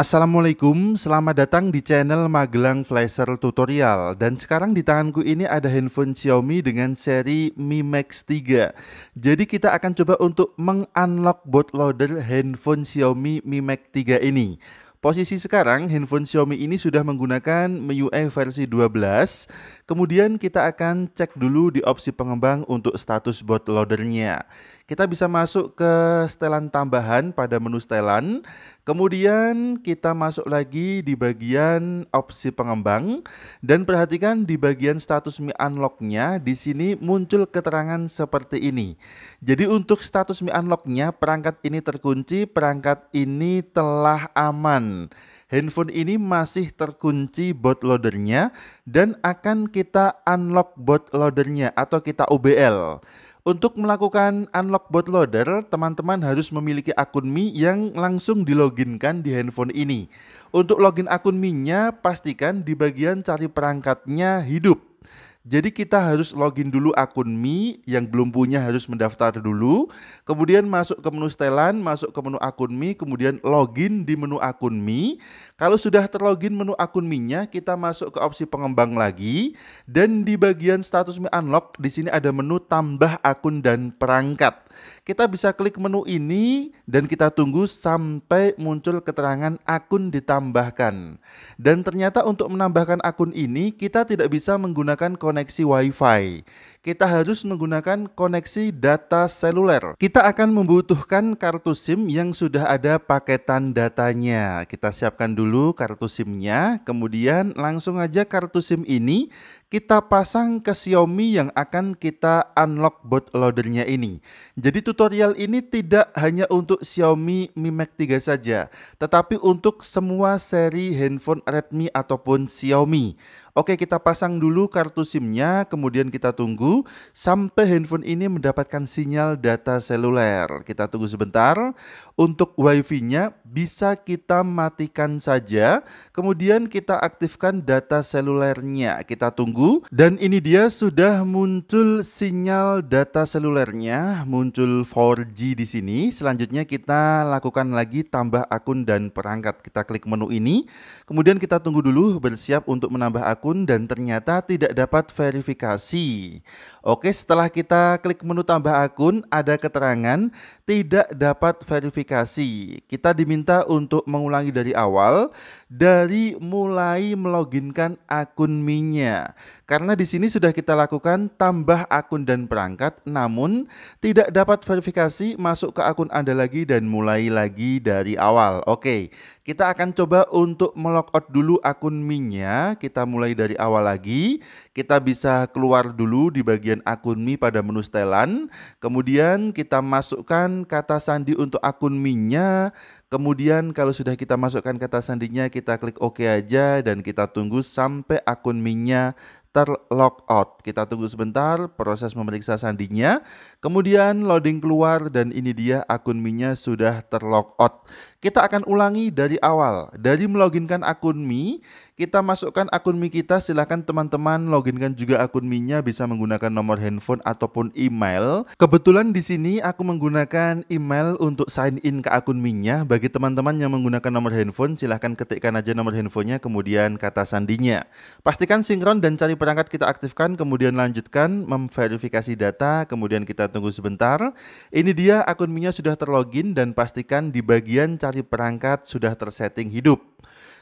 Assalamualaikum, selamat datang di channel Magelang Flasher Tutorial Dan sekarang di tanganku ini ada handphone Xiaomi dengan seri Mi Max 3 Jadi kita akan coba untuk mengunlock bootloader handphone Xiaomi Mi Max 3 ini Posisi sekarang handphone Xiaomi ini sudah menggunakan MIUI e versi 12. Kemudian kita akan cek dulu di opsi pengembang untuk status bootloadernya. Kita bisa masuk ke setelan tambahan pada menu setelan. Kemudian kita masuk lagi di bagian opsi pengembang dan perhatikan di bagian status Mi Unlock-nya di sini muncul keterangan seperti ini. Jadi untuk status Mi Unlock-nya perangkat ini terkunci, perangkat ini telah aman. Handphone ini masih terkunci bootloadernya dan akan kita unlock bootloadernya atau kita UBL. Untuk melakukan unlock bootloader, teman-teman harus memiliki akun Mi yang langsung diloginkan di handphone ini. Untuk login akun Mi-nya, pastikan di bagian cari perangkatnya hidup. Jadi kita harus login dulu akun Mi, yang belum punya harus mendaftar dulu, kemudian masuk ke menu setelan, masuk ke menu akun Mi, kemudian login di menu akun Mi. Kalau sudah terlogin menu akun Mi-nya, kita masuk ke opsi pengembang lagi dan di bagian status Mi Unlock di sini ada menu tambah akun dan perangkat. Kita bisa klik menu ini dan kita tunggu sampai muncul keterangan akun ditambahkan. Dan ternyata untuk menambahkan akun ini kita tidak bisa menggunakan koneksi koneksi WiFi. Kita harus menggunakan koneksi data seluler. Kita akan membutuhkan kartu SIM yang sudah ada paketan datanya. Kita siapkan dulu kartu SIM-nya, kemudian langsung aja kartu SIM ini kita pasang ke Xiaomi yang akan kita unlock boot loadernya ini. Jadi tutorial ini tidak hanya untuk Xiaomi Mi Max 3 saja, tetapi untuk semua seri handphone Redmi ataupun Xiaomi. Oke, kita pasang dulu kartu SIM-nya, kemudian kita tunggu sampai handphone ini mendapatkan sinyal data seluler. Kita tunggu sebentar. Untuk WiFi-nya bisa kita matikan saja, kemudian kita aktifkan data selulernya. Kita tunggu tunggu dan ini dia sudah muncul sinyal data selulernya, muncul 4G di sini. Selanjutnya kita lakukan lagi tambah akun dan perangkat. Kita klik menu ini, kemudian kita tunggu dulu bersiap untuk menambah akun dan ternyata tidak dapat verifikasi. Oke, setelah kita klik menu tambah akun ada keterangan tidak dapat verifikasi. Kita diminta untuk mengulangi dari awal dari mulai meloginkan akun minyak karena di sini sudah kita lakukan tambah akun dan perangkat, namun tidak dapat verifikasi masuk ke akun Anda lagi dan mulai lagi dari awal. Oke, kita akan coba untuk melogout dulu akun Mi-nya. Kita mulai dari awal lagi. Kita bisa keluar dulu di bagian akun Mi pada menu setelan. Kemudian kita masukkan kata sandi untuk akun Mi-nya. Kemudian kalau sudah kita masukkan kata sandinya, kita klik OK aja dan kita tunggu sampai akun Minnya terlock out. Kita tunggu sebentar proses memeriksa sandinya. Kemudian loading keluar dan ini dia akun Mi-nya sudah terlock out. Kita akan ulangi dari awal. Dari meloginkan akun Mi, kita masukkan akun Mi kita. Silahkan teman-teman loginkan juga akun Mi-nya bisa menggunakan nomor handphone ataupun email. Kebetulan di sini aku menggunakan email untuk sign in ke akun Mi-nya. Bagi teman-teman yang menggunakan nomor handphone, silahkan ketikkan aja nomor handphonenya kemudian kata sandinya. Pastikan sinkron dan cari perangkat kita aktifkan, kemudian lanjutkan memverifikasi data, kemudian kita tunggu sebentar. Ini dia akun minyak sudah terlogin dan pastikan di bagian cari perangkat sudah tersetting hidup.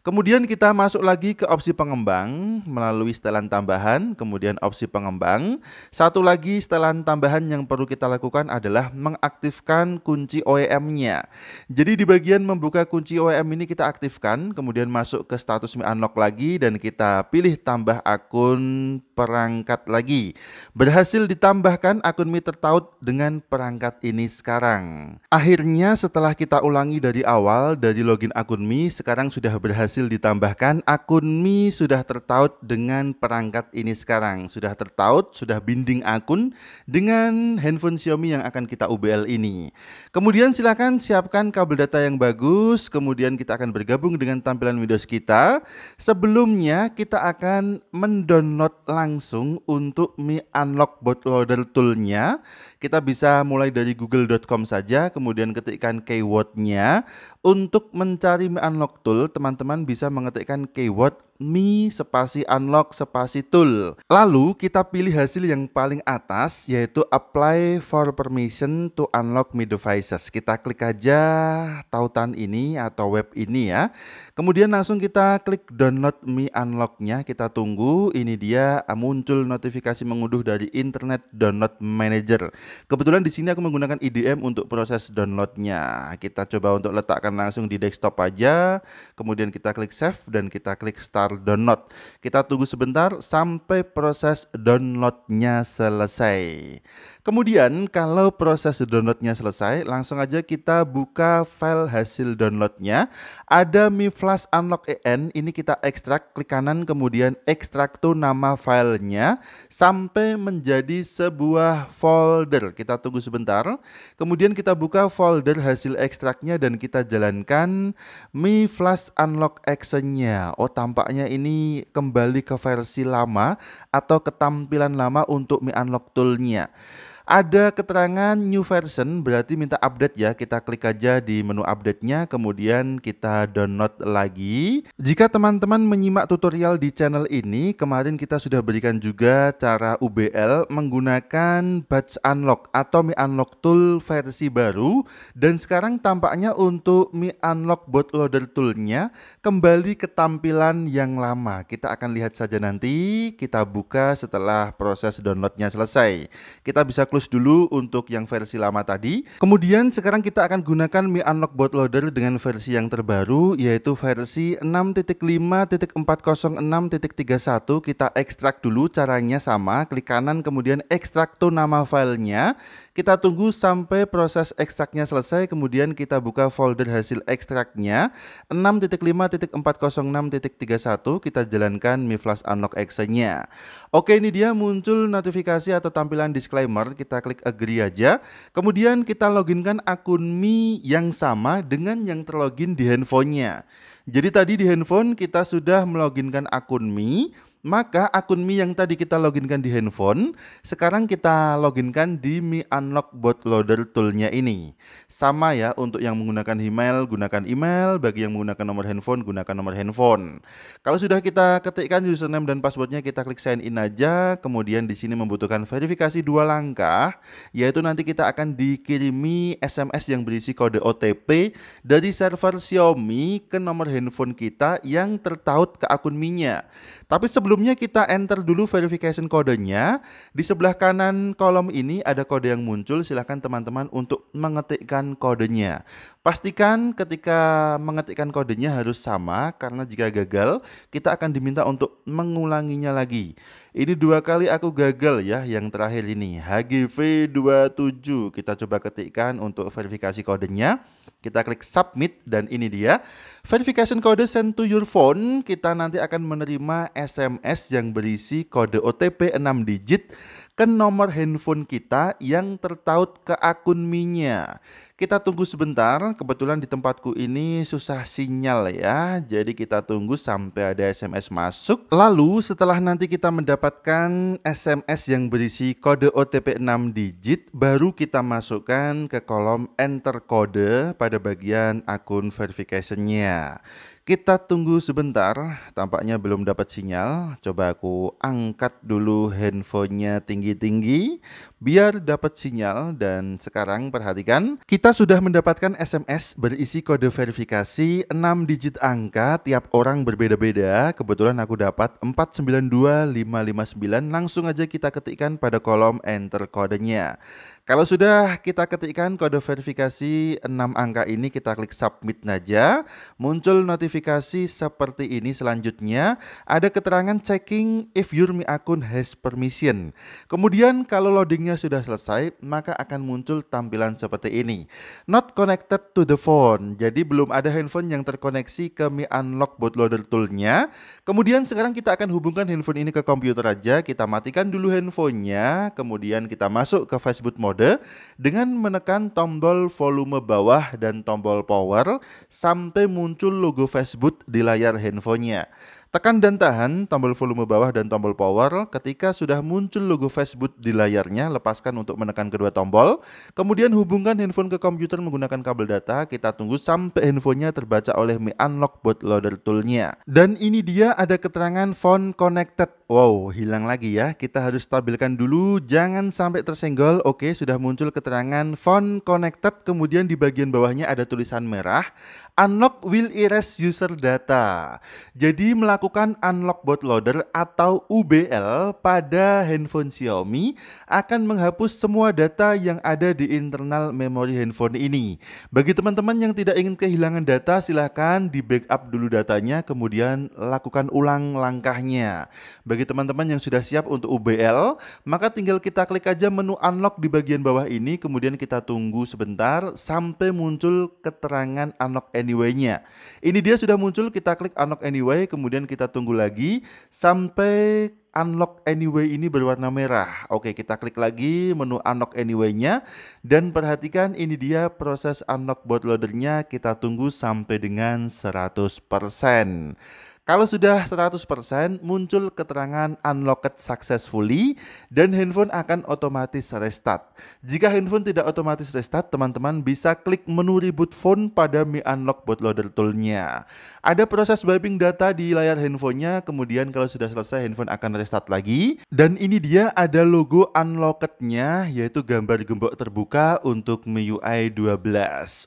Kemudian kita masuk lagi ke opsi pengembang melalui setelan tambahan, kemudian opsi pengembang. Satu lagi setelan tambahan yang perlu kita lakukan adalah mengaktifkan kunci OEM-nya. Jadi di bagian membuka kunci OEM ini kita aktifkan, kemudian masuk ke status Mi Unlock lagi dan kita pilih tambah akun perangkat lagi. Berhasil ditambahkan akun Mi tertaut dengan perangkat ini sekarang. Akhirnya setelah kita ulangi dari awal dari login akun Mi, sekarang sudah berhasil ditambahkan akun Mi sudah tertaut dengan perangkat ini sekarang. Sudah tertaut, sudah binding akun dengan handphone Xiaomi yang akan kita UBL ini. Kemudian silakan siapkan kabel data yang bagus, kemudian kita akan bergabung dengan tampilan Windows kita. Sebelumnya kita akan mendownload langsung langsung untuk Mi Unlock Bootloader toolnya. Kita bisa mulai dari google.com saja, kemudian ketikkan keywordnya. Untuk mencari Mi Unlock Tool, teman-teman bisa mengetikkan keyword mi spasi unlock spasi tool. Lalu kita pilih hasil yang paling atas yaitu apply for permission to unlock mi devices. Kita klik aja tautan ini atau web ini ya. Kemudian langsung kita klik download mi unlocknya. Kita tunggu ini dia muncul notifikasi mengunduh dari internet download manager. Kebetulan di sini aku menggunakan IDM untuk proses downloadnya. Kita coba untuk letakkan langsung di desktop aja. Kemudian kita klik save dan kita klik start daftar download. Kita tunggu sebentar sampai proses downloadnya selesai. Kemudian kalau proses downloadnya selesai, langsung aja kita buka file hasil downloadnya. Ada Mi Flash Unlock EN, ini kita ekstrak, klik kanan kemudian ekstrak tuh nama filenya sampai menjadi sebuah folder. Kita tunggu sebentar. Kemudian kita buka folder hasil ekstraknya dan kita jalankan Mi Flash Unlock Actionnya. nya Oh tampaknya ini kembali ke versi lama atau ketampilan lama untuk Mi Unlock Tool-nya. Ada keterangan new version berarti minta update ya. Kita klik aja di menu update-nya kemudian kita download lagi. Jika teman-teman menyimak tutorial di channel ini, kemarin kita sudah berikan juga cara UBL menggunakan batch unlock atau Mi Unlock tool versi baru dan sekarang tampaknya untuk Mi Unlock bootloader Tool-nya kembali ke tampilan yang lama. Kita akan lihat saja nanti, kita buka setelah proses downloadnya selesai. Kita bisa klik hapus dulu untuk yang versi lama tadi. Kemudian sekarang kita akan gunakan Mi Unlock Bootloader dengan versi yang terbaru yaitu versi 6.5.406.31. Kita ekstrak dulu caranya sama, klik kanan kemudian ekstrak tuh nama filenya. Kita tunggu sampai proses ekstraknya selesai kemudian kita buka folder hasil ekstraknya 6.5.406.31 kita jalankan Mi Flash Unlock exe nya Oke ini dia muncul notifikasi atau tampilan disclaimer. Kita kita klik agree aja. Kemudian kita loginkan akun Mi yang sama dengan yang terlogin di handphonenya. Jadi tadi di handphone kita sudah meloginkan akun Mi, maka akun Mi yang tadi kita loginkan di handphone, sekarang kita loginkan di Mi Unlock Bootloader toolnya ini. Sama ya untuk yang menggunakan email, gunakan email. Bagi yang menggunakan nomor handphone, gunakan nomor handphone. Kalau sudah kita ketikkan username dan passwordnya, kita klik sign in aja. Kemudian di sini membutuhkan verifikasi dua langkah, yaitu nanti kita akan dikirimi SMS yang berisi kode OTP dari server Xiaomi ke nomor handphone kita yang tertaut ke akun Mi-nya. Tapi sebelum sebelumnya kita enter dulu verification kodenya. Di sebelah kanan kolom ini ada kode yang muncul, silahkan teman-teman untuk mengetikkan kodenya. Pastikan ketika mengetikkan kodenya harus sama, karena jika gagal, kita akan diminta untuk mengulanginya lagi. Ini dua kali aku gagal ya yang terakhir ini, HGV27. Kita coba ketikkan untuk verifikasi kodenya. Kita klik submit dan ini dia. Verification code sent to your phone. Kita nanti akan menerima SMS yang berisi kode OTP 6 digit ke nomor handphone kita yang tertaut ke akun minya. Kita tunggu sebentar, kebetulan di tempatku ini susah sinyal ya. Jadi kita tunggu sampai ada SMS masuk. Lalu setelah nanti kita mendapatkan SMS yang berisi kode OTP 6 digit, baru kita masukkan ke kolom enter kode pada bagian akun verification-nya. Kita tunggu sebentar, tampaknya belum dapat sinyal. Coba aku angkat dulu handphonenya tinggi-tinggi biar dapat sinyal dan sekarang perhatikan, kita sudah mendapatkan SMS berisi kode verifikasi 6 digit angka tiap orang berbeda-beda. Kebetulan aku dapat 492559. Langsung aja kita ketikkan pada kolom enter kodenya. Kalau sudah kita ketikkan kode verifikasi 6 angka ini kita klik submit saja, muncul notifikasi seperti ini selanjutnya, ada keterangan checking if your Mi akun has permission. Kemudian kalau loadingnya sudah selesai, maka akan muncul tampilan seperti ini. Not connected to the phone. Jadi belum ada handphone yang terkoneksi ke Mi Unlock bootloader toolnya. Kemudian sekarang kita akan hubungkan handphone ini ke komputer aja, kita matikan dulu handphonenya, kemudian kita masuk ke Facebook mode mode dengan menekan tombol volume bawah dan tombol power sampai muncul logo Facebook di layar handphonenya. Tekan dan tahan tombol volume bawah dan tombol power ketika sudah muncul logo Facebook di layarnya, lepaskan untuk menekan kedua tombol. Kemudian hubungkan handphone ke komputer menggunakan kabel data, kita tunggu sampai handphonenya terbaca oleh Mi Unlock Bootloader toolnya. Dan ini dia ada keterangan phone connected. Wow, hilang lagi ya. Kita harus stabilkan dulu, jangan sampai tersenggol. Oke, sudah muncul keterangan phone connected, kemudian di bagian bawahnya ada tulisan merah. Unlock will erase user data. Jadi melakukan melakukan unlock bootloader atau UBL pada handphone Xiaomi akan menghapus semua data yang ada di internal memori handphone ini. Bagi teman-teman yang tidak ingin kehilangan data, silahkan di backup dulu datanya, kemudian lakukan ulang langkahnya. Bagi teman-teman yang sudah siap untuk UBL, maka tinggal kita klik aja menu unlock di bagian bawah ini, kemudian kita tunggu sebentar sampai muncul keterangan unlock anyway-nya. Ini dia sudah muncul, kita klik unlock anyway, kemudian kita tunggu lagi sampai unlock anyway ini berwarna merah. Oke, kita klik lagi menu unlock anyway-nya dan perhatikan ini dia proses unlock bootloader-nya kita tunggu sampai dengan 100%. Kalau sudah 100% muncul keterangan unlocked successfully dan handphone akan otomatis restart. Jika handphone tidak otomatis restart, teman-teman bisa klik menu reboot phone pada Mi Unlock Bootloader tool-nya. Ada proses wiping data di layar handphonenya, kemudian kalau sudah selesai handphone akan restart start lagi. Dan ini dia ada logo unlocked yaitu gambar gembok terbuka untuk MIUI 12.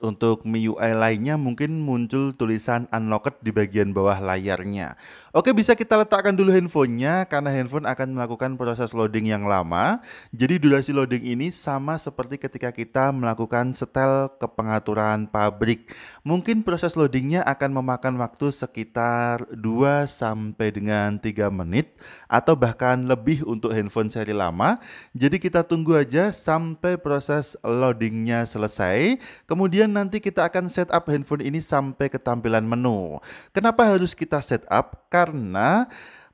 Untuk MIUI lainnya mungkin muncul tulisan unlocked di bagian bawah layarnya. Oke bisa kita letakkan dulu handphonenya karena handphone akan melakukan proses loading yang lama. Jadi durasi loading ini sama seperti ketika kita melakukan setel ke pengaturan pabrik. Mungkin proses loadingnya akan memakan waktu sekitar 2 sampai dengan 3 menit atau bahkan lebih untuk handphone seri lama. Jadi kita tunggu aja sampai proses loadingnya selesai. Kemudian nanti kita akan setup handphone ini sampai ke tampilan menu. Kenapa harus kita setup? Karena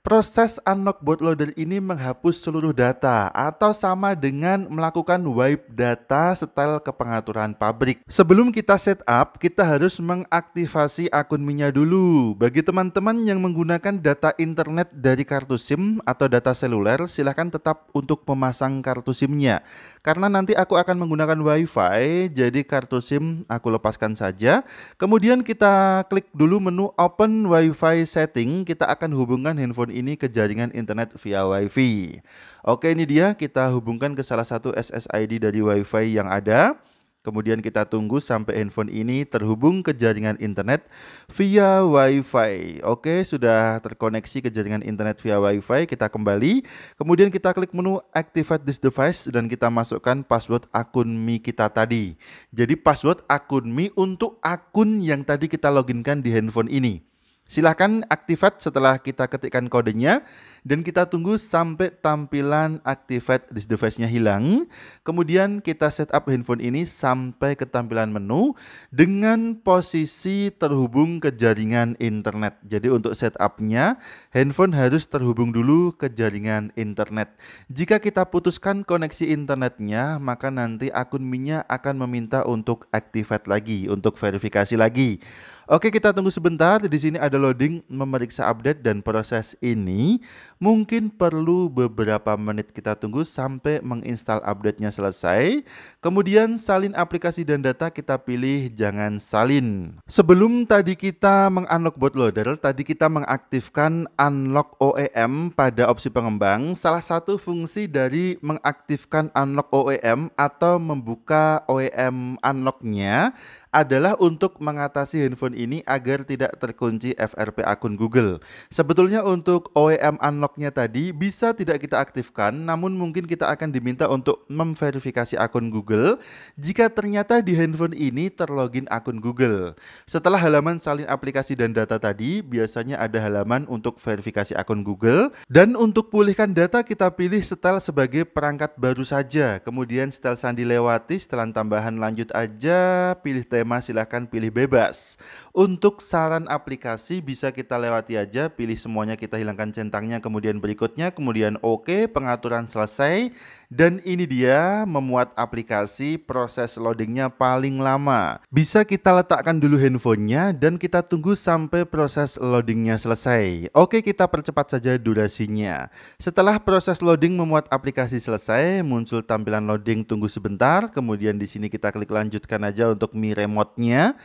Proses unlock bootloader ini menghapus seluruh data atau sama dengan melakukan wipe data setel ke pengaturan pabrik. Sebelum kita setup, kita harus mengaktifasi akun MINYA dulu. Bagi teman-teman yang menggunakan data internet dari kartu SIM atau data seluler, silahkan tetap untuk memasang kartu SIM-nya. Karena nanti aku akan menggunakan WiFi, jadi kartu SIM aku lepaskan saja. Kemudian kita klik dulu menu Open WiFi Setting, kita akan hubungkan handphone ini ke jaringan internet via WiFi. Oke, ini dia kita hubungkan ke salah satu SSID dari WiFi yang ada. Kemudian kita tunggu sampai handphone ini terhubung ke jaringan internet via WiFi. Oke, sudah terkoneksi ke jaringan internet via WiFi. Kita kembali. Kemudian kita klik menu Activate this device dan kita masukkan password akun Mi kita tadi. Jadi password akun Mi untuk akun yang tadi kita loginkan di handphone ini. Silahkan activate setelah kita ketikkan kodenya dan kita tunggu sampai tampilan activate this device-nya hilang. Kemudian kita setup handphone ini sampai ke tampilan menu dengan posisi terhubung ke jaringan internet. Jadi untuk setupnya handphone harus terhubung dulu ke jaringan internet. Jika kita putuskan koneksi internetnya maka nanti akun minyak akan meminta untuk activate lagi, untuk verifikasi lagi. Oke, kita tunggu sebentar. Di sini ada loading memeriksa update dan proses ini mungkin perlu beberapa menit kita tunggu sampai menginstal update-nya selesai. Kemudian salin aplikasi dan data kita pilih jangan salin. Sebelum tadi kita mengunlock bootloader, tadi kita mengaktifkan unlock OEM pada opsi pengembang. Salah satu fungsi dari mengaktifkan unlock OEM atau membuka OEM unlock-nya adalah untuk mengatasi handphone ini agar tidak terkunci FRP akun Google. Sebetulnya untuk OEM unlocknya tadi bisa tidak kita aktifkan, namun mungkin kita akan diminta untuk memverifikasi akun Google jika ternyata di handphone ini terlogin akun Google. Setelah halaman salin aplikasi dan data tadi, biasanya ada halaman untuk verifikasi akun Google dan untuk pulihkan data kita pilih setel sebagai perangkat baru saja. Kemudian setel sandi lewati, setelan tambahan lanjut aja, pilih tema silahkan pilih bebas. Untuk saran aplikasi bisa kita lewati aja, pilih semuanya kita hilangkan centangnya kemudian berikutnya, kemudian oke, okay, pengaturan selesai. Dan ini dia memuat aplikasi proses loadingnya paling lama. Bisa kita letakkan dulu handphonenya dan kita tunggu sampai proses loadingnya selesai. Oke kita percepat saja durasinya. Setelah proses loading memuat aplikasi selesai, muncul tampilan loading tunggu sebentar. Kemudian di sini kita klik lanjutkan aja untuk Mi Remote-nya.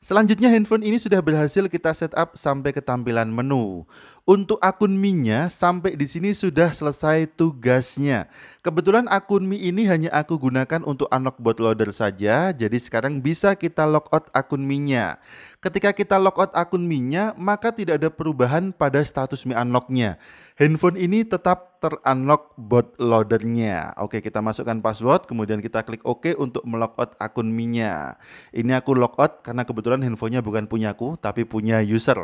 Selanjutnya handphone ini sudah berhasil kita setup sampai ke tampilan menu. Untuk akun mi sampai di sini sudah selesai tugasnya. Kebetulan akun Mi ini hanya aku gunakan untuk unlock bootloader saja, jadi sekarang bisa kita logout akun mi Ketika kita logout akun mi maka tidak ada perubahan pada status Mi unlocknya. Handphone ini tetap terunlock bootloadernya. Oke, kita masukkan password, kemudian kita klik OK untuk melogout akun mi Ini aku logout karena kebetulan handphonenya bukan punyaku, tapi punya user.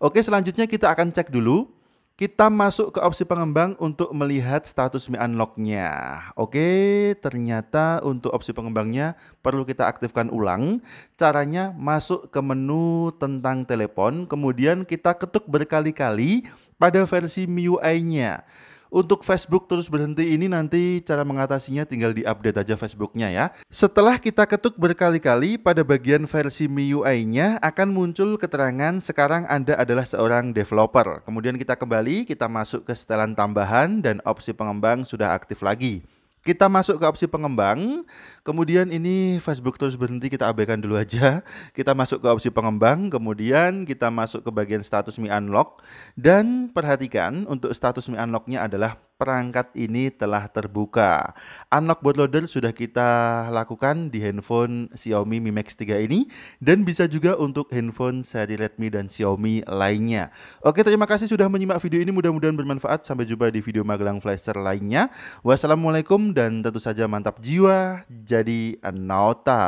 Oke, selanjutnya kita akan cek dulu dulu, kita masuk ke opsi pengembang untuk melihat status Mi Unlock-nya. Oke, ternyata untuk opsi pengembangnya perlu kita aktifkan ulang. Caranya masuk ke menu tentang telepon, kemudian kita ketuk berkali-kali pada versi MIUI-nya. Untuk Facebook terus berhenti ini nanti cara mengatasinya tinggal diupdate aja Facebooknya ya. Setelah kita ketuk berkali-kali pada bagian versi MIUI-nya akan muncul keterangan sekarang Anda adalah seorang developer. Kemudian kita kembali, kita masuk ke setelan tambahan dan opsi pengembang sudah aktif lagi. Kita masuk ke opsi pengembang, Kemudian ini Facebook terus berhenti kita abaikan dulu aja. Kita masuk ke opsi pengembang, kemudian kita masuk ke bagian status Mi Unlock dan perhatikan untuk status Mi Unlock-nya adalah perangkat ini telah terbuka. Unlock bootloader sudah kita lakukan di handphone Xiaomi Mi Max 3 ini dan bisa juga untuk handphone seri Redmi dan Xiaomi lainnya. Oke, terima kasih sudah menyimak video ini. Mudah-mudahan bermanfaat. Sampai jumpa di video Magelang Flasher lainnya. Wassalamualaikum dan tentu saja mantap jiwa jadi nauta